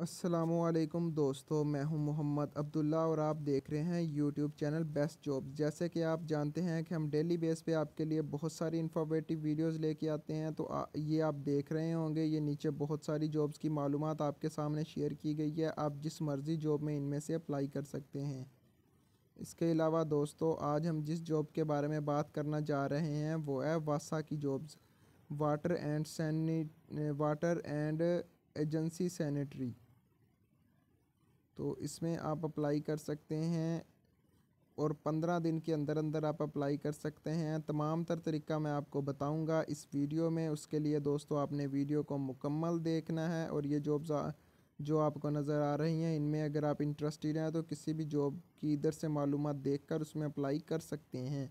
असलम दोस्तों मैं हूं मोहम्मद अब्दुल्ला और आप देख रहे हैं यूट्यूब चैनल बेस्ट जॉब जैसे कि आप जानते हैं कि हम डेली बेस पे आपके लिए बहुत सारी इन्फॉर्मेटिव वीडियोस लेके आते हैं तो आ, ये आप देख रहे होंगे ये नीचे बहुत सारी जॉब्स की मालूम आपके सामने शेयर की गई है आप जिस मर्ज़ी जॉब में इनमें से अप्लाई कर सकते हैं इसके अलावा दोस्तों आज हम जिस जॉब के बारे में बात करना जा रहे हैं वो है वासा की जॉब्स वाटर एंड सैनिट वाटर एंड एजेंसी सैनिटरी तो इसमें आप अप्लाई कर सकते हैं और पंद्रह दिन के अंदर अंदर आप अप्लाई कर सकते हैं तमाम तर तरीका मैं आपको बताऊंगा इस वीडियो में उसके लिए दोस्तों आपने वीडियो को मुकम्मल देखना है और ये जॉब जो आपको नज़र आ रही हैं इनमें अगर आप इंटरेस्टेड हैं तो किसी भी जॉब की इधर से मालूम देख उसमें अप्लाई कर सकते हैं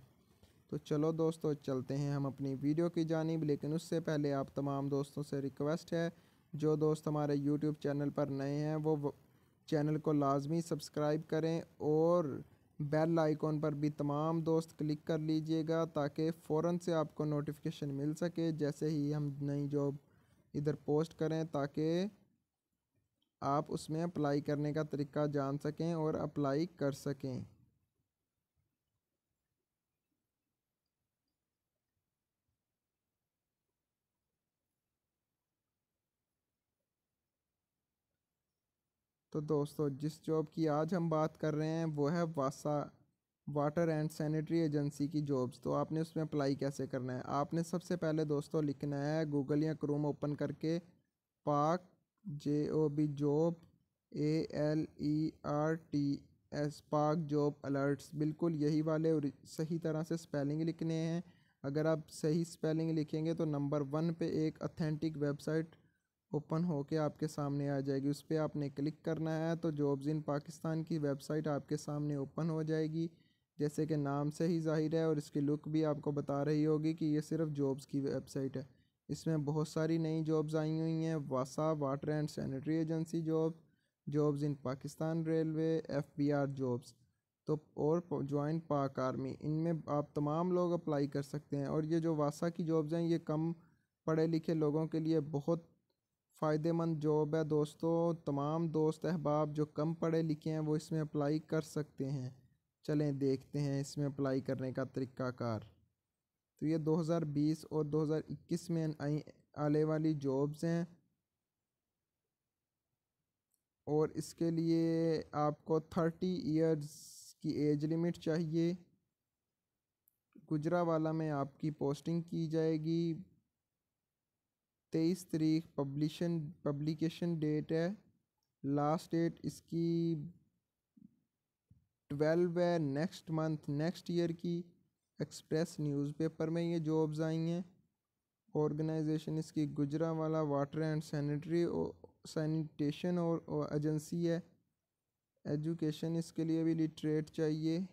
तो चलो दोस्तों चलते हैं हम अपनी वीडियो की जानब लेकिन उससे पहले आप तमाम दोस्तों से रिक्वेस्ट है जो दोस्त हमारे यूट्यूब चैनल पर नए हैं वो चैनल को लाजमी सब्सक्राइब करें और बेल आइकॉन पर भी तमाम दोस्त क्लिक कर लीजिएगा ताकि फ़ौर से आपको नोटिफिकेशन मिल सके जैसे ही हम नई जॉब इधर पोस्ट करें ताकि आप उसमें अप्लाई करने का तरीका जान सकें और अप्लाई कर सकें तो दोस्तों जिस जॉब की आज हम बात कर रहे हैं वो है वासा वाटर एंड सैनिटरी एजेंसी की जॉब्स तो आपने उसमें अप्लाई कैसे करना है आपने सबसे पहले दोस्तों लिखना है गूगल या क्रोम ओपन करके Pak J O B job A L E R T S Pak job alerts बिल्कुल यही वाले और सही तरह से स्पेलिंग लिखने हैं अगर आप सही स्पेलिंग लिखेंगे तो नंबर वन पे एक अथेंटिक वेबसाइट ओपन के आपके सामने आ जाएगी उस पर आपने क्लिक करना है तो जॉब्स इन पाकिस्तान की वेबसाइट आपके सामने ओपन हो जाएगी जैसे कि नाम से ही जाहिर है और इसकी लुक भी आपको बता रही होगी कि ये सिर्फ जॉब्स की वेबसाइट है इसमें बहुत सारी नई जॉब्स आई हुई हैं वासा water and sanitary agency job jobs in Pakistan railway F B R jobs तो और ज्वाइन पाक आर्मी इनमें आप तमाम लोग अप्लाई कर सकते हैं और ये जो वासा की जॉब्स हैं ये कम पढ़े लिखे लोगों के लिए बहुत फ़ायदेमंद जॉब है दोस्तों तमाम दोस्त अहबाब जो कम पढ़े लिखे हैं वो इसमें अप्लाई कर सकते हैं चलें देखते हैं इसमें अप्लाई करने का तरीक़ाकार तो ये 2020 और 2021 में आई आने वाली जॉब्स हैं और इसके लिए आपको थर्टी इयर्स की एज लिमिट चाहिए गुजरावाला में आपकी पोस्टिंग की जाएगी तेईस तरीख पब्लिशन पब्लिकेशन डेट है लास्ट डेट इसकी ट्वेल्व है नेक्स्ट मंथ नेक्स्ट ईयर की एक्सप्रेस न्यूज़पेपर में ये जॉब्स आई हैं ऑर्गेनाइजेशन इसकी गुजरा वाला वाटर एंड सैनिटरी सैनिटेशन और, और एजेंसी है एजुकेशन इसके लिए भी लिटरेट चाहिए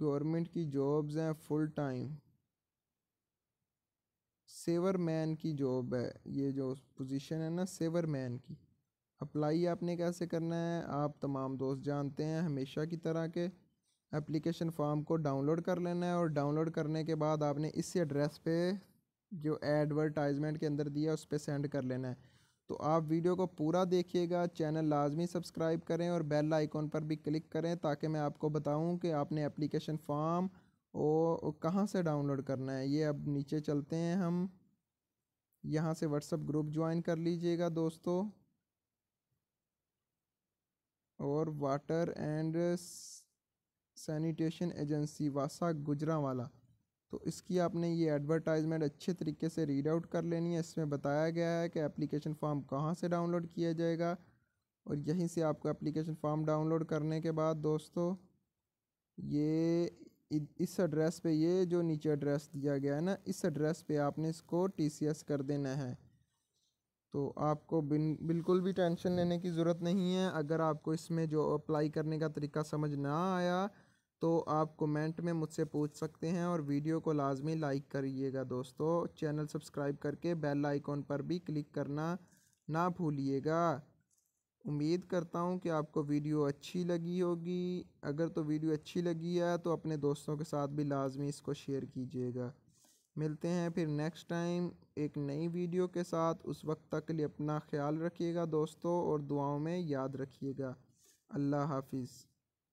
गवर्नमेंट की जॉब्स हैं फुल टाइम सेवर मैन की जॉब है ये जो पोजीशन है ना सेवर मैन की अप्लाई आपने कैसे करना है आप तमाम दोस्त जानते हैं हमेशा की तरह के एप्लीकेशन फॉर्म को डाउनलोड कर लेना है और डाउनलोड करने के बाद आपने इसी एड्रेस पे जो एडवर्टाइजमेंट के अंदर दिया उस पर सेंड कर लेना है तो आप वीडियो को पूरा देखिएगा चैनल लाजमी सब्सक्राइब करें और बेल आइकॉन पर भी क्लिक करें ताकि मैं आपको बताऊं कि आपने एप्लीकेशन फॉर्म वो कहाँ से डाउनलोड करना है ये अब नीचे चलते हैं हम यहाँ से व्हाट्सअप ग्रुप ज्वाइन कर लीजिएगा दोस्तों और वाटर एंड सैनिटेशन एजेंसी वासा गुजरा वाला तो इसकी आपने ये एडवर्टाइजमेंट अच्छे तरीके से रीड आउट कर लेनी है इसमें बताया गया है कि एप्लीकेशन फॉर्म कहाँ से डाउनलोड किया जाएगा और यहीं से आपको एप्लीकेशन फॉर्म डाउनलोड करने के बाद दोस्तों ये इस एड्रेस पे ये जो नीचे एड्रेस दिया गया है ना इस एड्रेस पे आपने इसको टीसीएस कर देना है तो आपको बिन बिल्कुल भी टेंशन लेने की ज़रूरत नहीं है अगर आपको इसमें जो अप्लाई करने का तरीका समझ ना आया तो आप कमेंट में मुझसे पूछ सकते हैं और वीडियो को लाजमी लाइक करिएगा दोस्तों चैनल सब्सक्राइब करके बेल आइकॉन पर भी क्लिक करना ना भूलिएगा उम्मीद करता हूँ कि आपको वीडियो अच्छी लगी होगी अगर तो वीडियो अच्छी लगी है तो अपने दोस्तों के साथ भी लाजमी इसको शेयर कीजिएगा मिलते हैं फिर नेक्स्ट टाइम एक नई वीडियो के साथ उस वक्त तक के लिए अपना ख्याल रखिएगा दोस्तों और दुआओं में याद रखिएगा अल्लाह हाफिज़